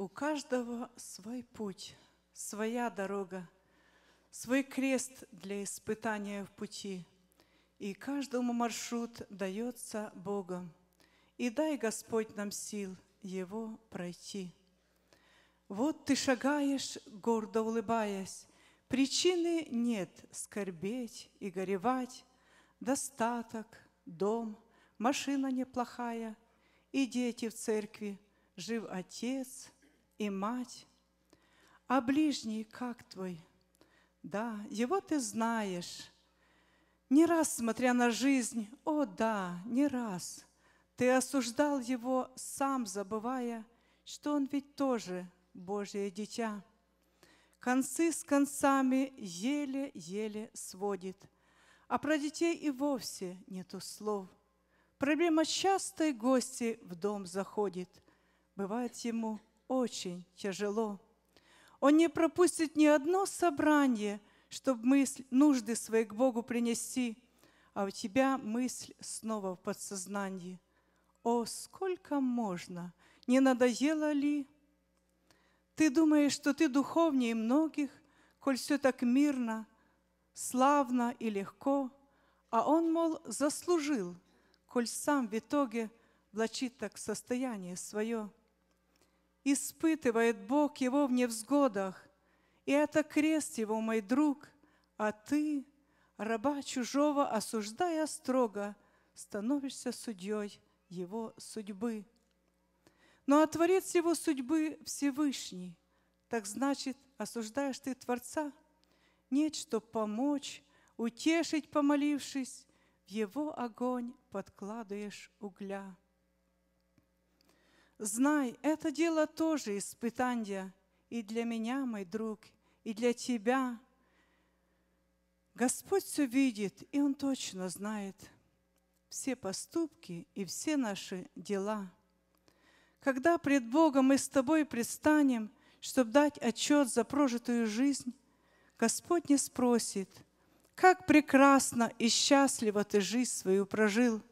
У каждого свой путь, своя дорога, свой крест для испытания в пути, и каждому маршрут дается Богом. И дай, Господь, нам сил его пройти. Вот ты шагаешь, гордо улыбаясь, причины нет скорбеть и горевать, достаток, дом, машина неплохая, и дети в церкви, жив отец – и мать. А ближний как твой? Да, его ты знаешь. Не раз, смотря на жизнь, о да, не раз, ты осуждал его, сам забывая, что он ведь тоже Божье дитя. Концы с концами еле-еле сводит, а про детей и вовсе нету слов. Проблема частой гости в дом заходит. Бывает ему – очень тяжело. Он не пропустит ни одно собрание, чтобы мысль, нужды свои к Богу принести, а у тебя мысль снова в подсознании. О, сколько можно! Не надоело ли? Ты думаешь, что ты духовнее многих, коль все так мирно, славно и легко, а он, мол, заслужил, коль сам в итоге влачит так состояние свое – Испытывает Бог его в невзгодах. И это крест его, мой друг, а ты, раба чужого, осуждая строго, становишься судьей его судьбы. Но ну, а Творец его судьбы Всевышний, так значит, осуждаешь ты Творца? Нет, что помочь, утешить, помолившись, в его огонь подкладываешь угля. Знай, это дело тоже испытание и для меня, мой друг, и для тебя. Господь все видит, и Он точно знает все поступки и все наши дела. Когда пред Богом мы с тобой предстанем, чтобы дать отчет за прожитую жизнь, Господь не спросит, как прекрасно и счастливо ты жизнь свою прожил.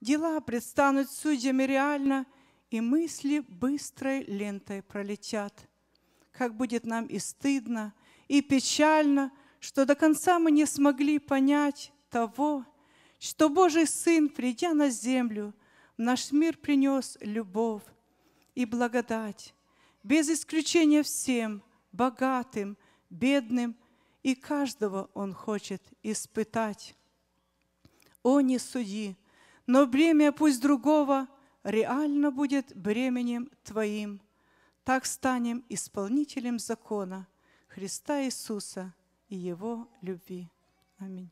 Дела предстанут судьями реально – и мысли быстрой лентой пролетят. Как будет нам и стыдно, и печально, что до конца мы не смогли понять того, что Божий Сын, придя на землю, в наш мир принес любовь и благодать, без исключения всем, богатым, бедным, и каждого Он хочет испытать. О, не суди, но бремя пусть другого – реально будет бременем Твоим. Так станем исполнителем закона Христа Иисуса и Его любви. Аминь.